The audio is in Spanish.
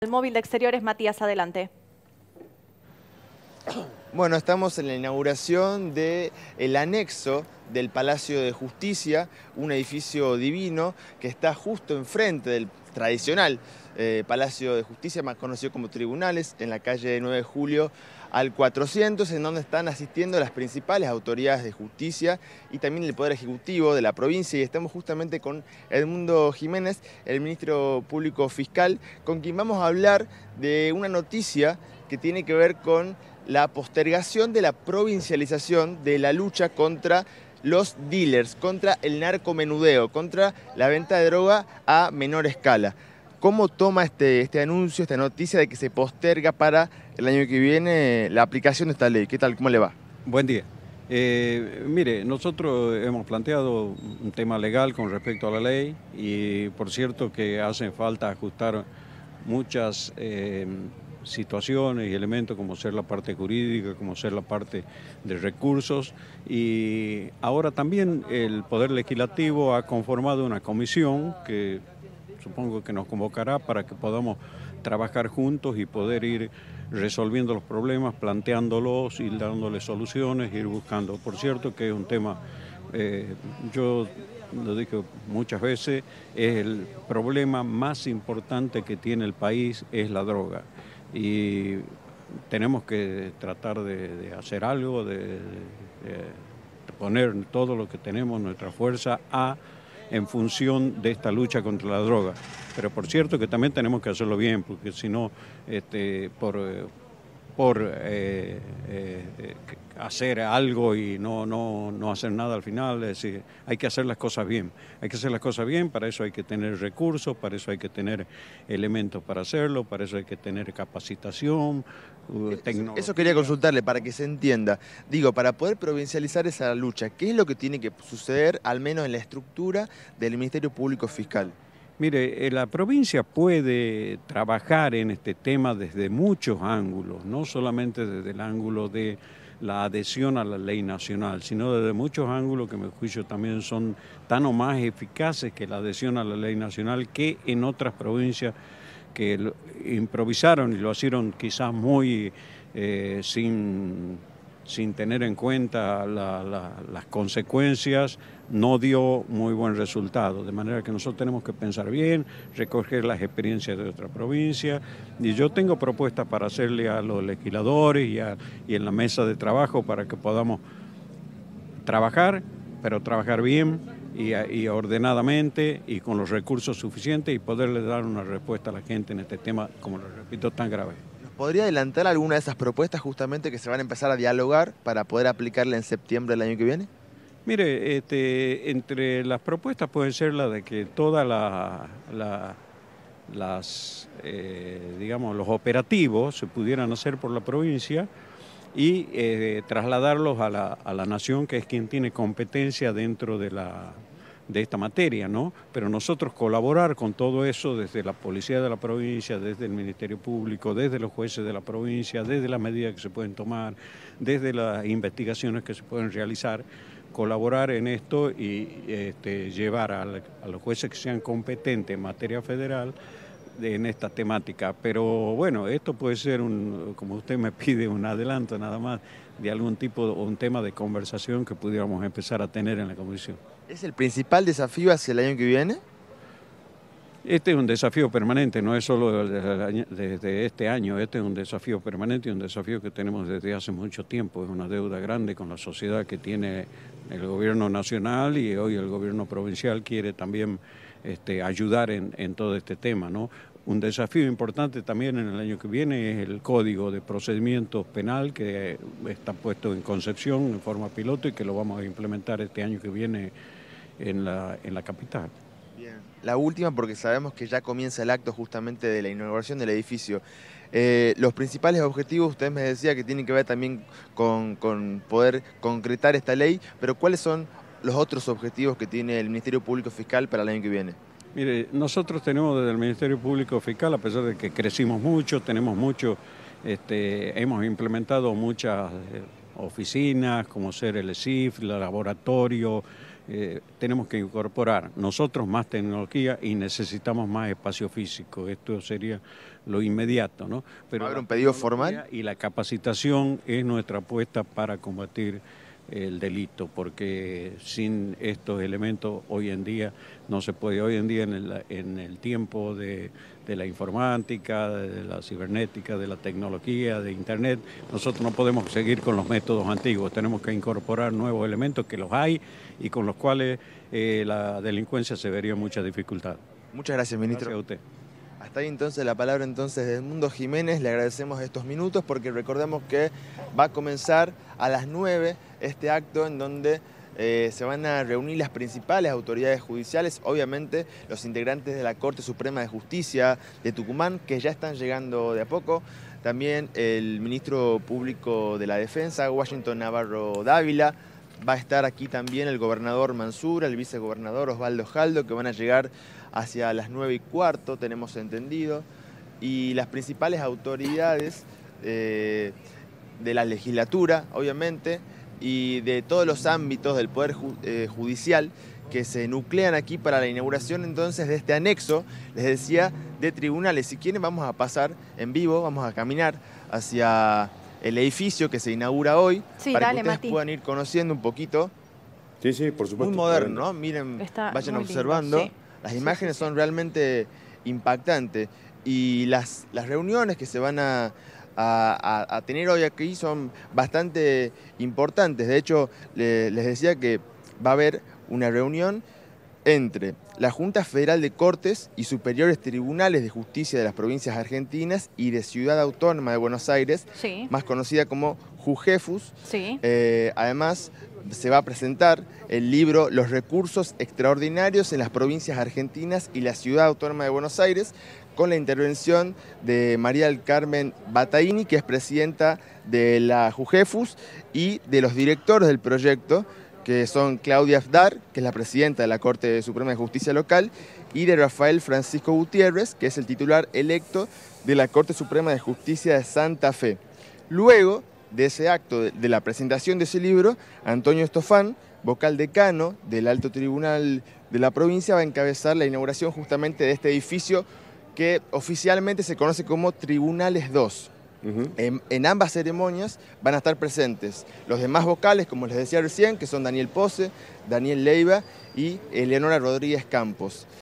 El móvil de exteriores, Matías, adelante. Bueno, estamos en la inauguración del anexo del Palacio de Justicia, un edificio divino que está justo enfrente del tradicional eh, Palacio de Justicia, más conocido como Tribunales, en la calle 9 de Julio al 400, en donde están asistiendo las principales autoridades de justicia y también el Poder Ejecutivo de la provincia. Y estamos justamente con Edmundo Jiménez, el ministro público fiscal, con quien vamos a hablar de una noticia que tiene que ver con la postergación de la provincialización de la lucha contra los dealers, contra el narcomenudeo, contra la venta de droga a menor escala. ¿Cómo toma este, este anuncio, esta noticia de que se posterga para el año que viene la aplicación de esta ley? ¿Qué tal? ¿Cómo le va? Buen día. Eh, mire, nosotros hemos planteado un tema legal con respecto a la ley y por cierto que hacen falta ajustar muchas... Eh, situaciones y elementos como ser la parte jurídica, como ser la parte de recursos. Y ahora también el Poder Legislativo ha conformado una comisión que supongo que nos convocará para que podamos trabajar juntos y poder ir resolviendo los problemas, planteándolos y dándoles soluciones, ir buscando. Por cierto que es un tema, eh, yo lo dije muchas veces, es el problema más importante que tiene el país es la droga y tenemos que tratar de, hacer algo, de, poner todo lo que tenemos, nuestra fuerza, a en función de esta lucha contra la droga. Pero por cierto que también tenemos que hacerlo bien, porque si no, este, por eh, por eh, eh, hacer algo y no, no, no, hacer nada al final. Es decir, hay que hacer las cosas bien. Hay que hacer las cosas bien, para eso hay que tener recursos, para eso hay que tener elementos para hacerlo, para eso hay que tener capacitación, uh, Eso quería consultarle para que se entienda. Digo, para poder provincializar esa lucha, ¿qué es lo que tiene que suceder, al menos en la estructura del Ministerio Público Fiscal? Mire, eh, la provincia puede trabajar en este tema desde muchos ángulos, no solamente desde el ángulo de la adhesión a la ley nacional, sino desde muchos ángulos que, en mi juicio, también son tan o más eficaces que la adhesión a la ley nacional que en otras provincias que improvisaron y lo hicieron quizás muy eh, sin, tener en cuenta las consecuencias no dio muy buen resultado. De manera que nosotros tenemos que pensar bien, recoger las experiencias de otra provincia. Y yo tengo propuestas para hacerle a los legisladores y, en la mesa de trabajo para que podamos trabajar, pero trabajar bien y, ordenadamente y con los recursos suficientes y poderle dar una respuesta a la gente en este tema, como lo repito, tan grave. ¿Podría adelantar alguna de esas propuestas justamente que se van a empezar a dialogar para poder aplicarla en septiembre del año que viene? Mire, este, entre las propuestas pueden ser la de que todas las, eh, digamos, los operativos se pudieran hacer por la provincia y eh, trasladarlos a la, a la nación, que es quien tiene competencia dentro de la de esta materia, ¿no? Pero nosotros colaborar con todo eso desde la policía de la provincia, desde el Ministerio Público, desde los jueces de la provincia, desde las medidas que se pueden tomar, desde las investigaciones que se pueden realizar, colaborar en esto y este, llevar a, a los jueces que sean competentes en materia federal en esta temática. Pero bueno, esto puede ser, un, como usted me pide, un adelanto nada más de algún tipo o un tema de conversación que pudiéramos empezar a tener en la comisión. ¿Es el principal desafío hacia el año que viene? Este es un desafío permanente, no es solo desde este año, este es un desafío permanente y un desafío que tenemos desde hace mucho tiempo. Es una deuda grande con la sociedad que tiene el gobierno nacional y hoy el gobierno provincial quiere también este, ayudar en, todo este tema. ¿no? Un desafío importante también en el año que viene es el código de procedimiento penal que está puesto en concepción en forma piloto y que lo vamos a implementar este año que viene en la, en la capital. Bien. La última porque sabemos que ya comienza el acto justamente de la inauguración del edificio. Eh, los principales objetivos, usted me decía que tienen que ver también con poder concretar esta ley, pero ¿cuáles son los otros objetivos que tiene el Ministerio Público Fiscal para el año que viene? Mire, nosotros tenemos desde el Ministerio Público Fiscal, a pesar de que crecimos mucho, tenemos mucho, este, hemos implementado muchas eh, oficinas, como ser el e SIF, el laboratorio, eh, tenemos que incorporar nosotros más tecnología y necesitamos más espacio físico. Esto sería lo inmediato, ¿no? Pero haber un pedido formal? Y la capacitación es nuestra apuesta para combatir el delito, porque sin estos elementos hoy en día no se puede. Hoy en día en el, en el tiempo de, la informática, de la cibernética, de la tecnología, de Internet, nosotros no podemos seguir con los métodos antiguos, tenemos que incorporar nuevos elementos que los hay y con los cuales eh, la delincuencia se vería mucha dificultad. Muchas gracias, ministro. Gracias a usted. Hasta ahí entonces la palabra entonces de Edmundo Jiménez, le agradecemos estos minutos porque recordemos que va a comenzar a las 9 este acto en donde eh, se van a reunir las principales autoridades judiciales, obviamente los integrantes de la Corte Suprema de Justicia de Tucumán, que ya están llegando de a poco, también el ministro público de la Defensa, Washington Navarro Dávila, va a estar aquí también el gobernador Mansura, el vicegobernador Osvaldo Jaldo, que van a llegar hacia las 9 y cuarto, tenemos entendido, y las principales autoridades eh, de la legislatura, obviamente, y de todos los ámbitos del Poder eh, Judicial que se nuclean aquí para la inauguración entonces de este anexo, les decía, de tribunales. Si quieren vamos a pasar en vivo, vamos a caminar hacia el edificio que se inaugura hoy, para que ustedes puedan ir conociendo un poquito. Sí, sí, por supuesto. Muy moderno, ¿no? Miren, vayan observando. Las imágenes son realmente impactantes y las, las reuniones que se van a, tener hoy aquí son bastante importantes. De hecho, les decía que va a haber una reunión entre la Junta Federal de Cortes y superiores tribunales de justicia de las provincias argentinas y de Ciudad Autónoma de Buenos Aires, más conocida como Jujefus. Eh, además, se va a presentar el libro Los recursos extraordinarios en las provincias argentinas y la Ciudad Autónoma de Buenos Aires, con la intervención de María del Carmen Bataini, que es presidenta de la Jujefus y de los directores del proyecto que son Claudia Afdar, que es la presidenta de la Corte Suprema de Justicia Local, y de Rafael Francisco Gutiérrez, que es el titular electo de la Corte Suprema de Justicia de Santa Fe. Luego de ese acto, de la presentación de ese libro, Antonio Estofán, vocal decano del Alto Tribunal de la provincia, va a encabezar la inauguración justamente de este edificio que oficialmente se conoce como Tribunales 2 en, ambas ceremonias van a estar presentes los demás vocales, como les decía recién, que son Daniel Pose, Daniel Leiva y Eleonora Rodríguez Campos.